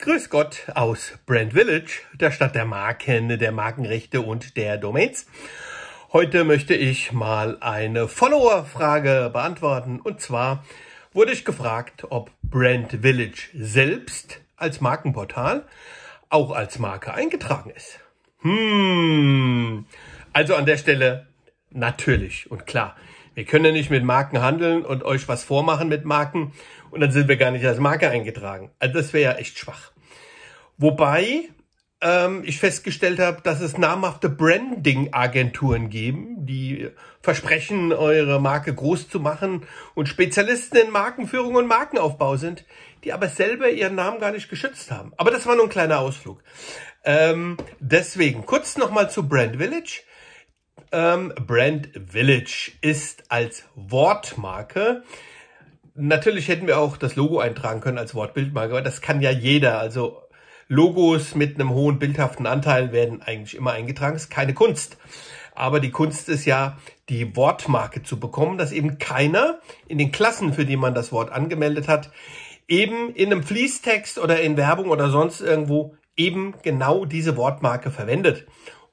Grüß Gott aus Brand Village, der Stadt der Marken, der Markenrechte und der Domains. Heute möchte ich mal eine Follower-Frage beantworten. Und zwar wurde ich gefragt, ob Brand Village selbst als Markenportal auch als Marke eingetragen ist. Hm. Also an der Stelle natürlich und klar. Wir können ja nicht mit Marken handeln und euch was vormachen mit Marken und dann sind wir gar nicht als Marke eingetragen. Also das wäre ja echt schwach. Wobei ähm, ich festgestellt habe, dass es namhafte Branding-Agenturen geben, die versprechen, eure Marke groß zu machen und Spezialisten in Markenführung und Markenaufbau sind, die aber selber ihren Namen gar nicht geschützt haben. Aber das war nur ein kleiner Ausflug. Ähm, deswegen kurz nochmal zu Brand Village. Ähm, Brand Village ist als Wortmarke. Natürlich hätten wir auch das Logo eintragen können als Wortbildmarke, aber das kann ja jeder. Also Logos mit einem hohen bildhaften Anteil werden eigentlich immer eingetragen. Das ist keine Kunst. Aber die Kunst ist ja, die Wortmarke zu bekommen, dass eben keiner in den Klassen, für die man das Wort angemeldet hat, eben in einem Fließtext oder in Werbung oder sonst irgendwo eben genau diese Wortmarke verwendet.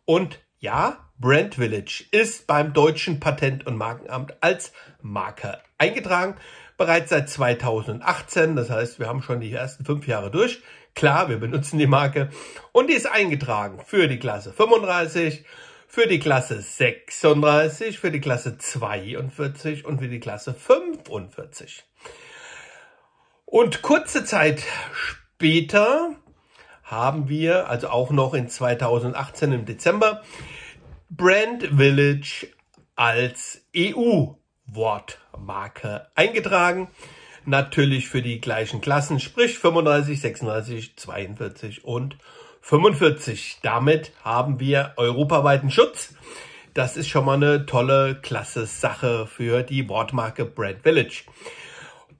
Und ja, Brand Village ist beim deutschen Patent- und Markenamt als Marke eingetragen. Bereits seit 2018, das heißt, wir haben schon die ersten fünf Jahre durch. Klar, wir benutzen die Marke. Und die ist eingetragen für die Klasse 35, für die Klasse 36, für die Klasse 42 und für die Klasse 45. Und kurze Zeit später haben wir, also auch noch in 2018 im Dezember, Brand Village als EU-Wortmarke eingetragen. Natürlich für die gleichen Klassen, sprich 35, 36, 42 und 45. Damit haben wir europaweiten Schutz. Das ist schon mal eine tolle Klasse Sache für die Wortmarke Brand Village.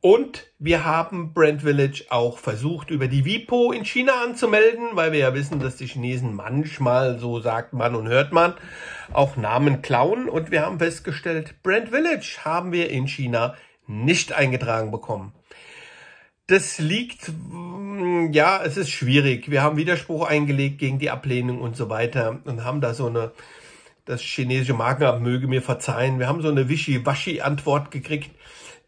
Und wir haben Brand Village auch versucht, über die WIPO in China anzumelden, weil wir ja wissen, dass die Chinesen manchmal, so sagt man und hört man, auch Namen klauen. Und wir haben festgestellt, Brand Village haben wir in China nicht eingetragen bekommen. Das liegt, mm, ja, es ist schwierig. Wir haben Widerspruch eingelegt gegen die Ablehnung und so weiter und haben da so eine, das chinesische Markenamt möge mir verzeihen, wir haben so eine Wischi-Waschi-Antwort gekriegt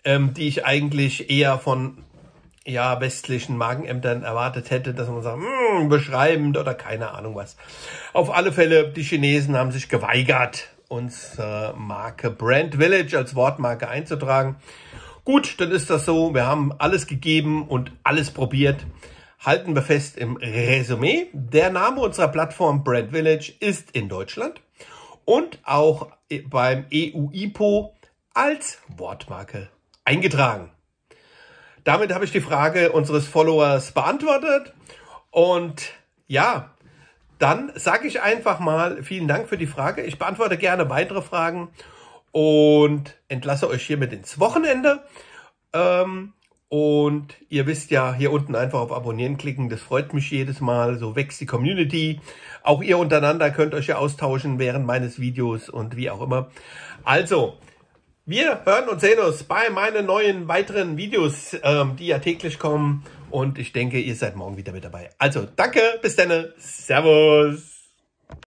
ähm, die ich eigentlich eher von ja, westlichen Magenämtern erwartet hätte, dass man sagt, mh, hm, beschreibend oder keine Ahnung was. Auf alle Fälle, die Chinesen haben sich geweigert, uns äh, Marke Brand Village als Wortmarke einzutragen. Gut, dann ist das so. Wir haben alles gegeben und alles probiert. Halten wir fest im Resümee. Der Name unserer Plattform Brand Village ist in Deutschland und auch äh, beim EU-IPO als Wortmarke eingetragen. Damit habe ich die Frage unseres Followers beantwortet. Und ja, dann sage ich einfach mal vielen Dank für die Frage. Ich beantworte gerne weitere Fragen und entlasse euch hiermit ins Wochenende. Ähm, und ihr wisst ja, hier unten einfach auf Abonnieren klicken, das freut mich jedes Mal, so wächst die Community. Auch ihr untereinander könnt euch ja austauschen während meines Videos und wie auch immer. Also, wir hören und sehen uns bei meinen neuen weiteren Videos, ähm, die ja täglich kommen. Und ich denke, ihr seid morgen wieder mit dabei. Also danke, bis dann. Servus.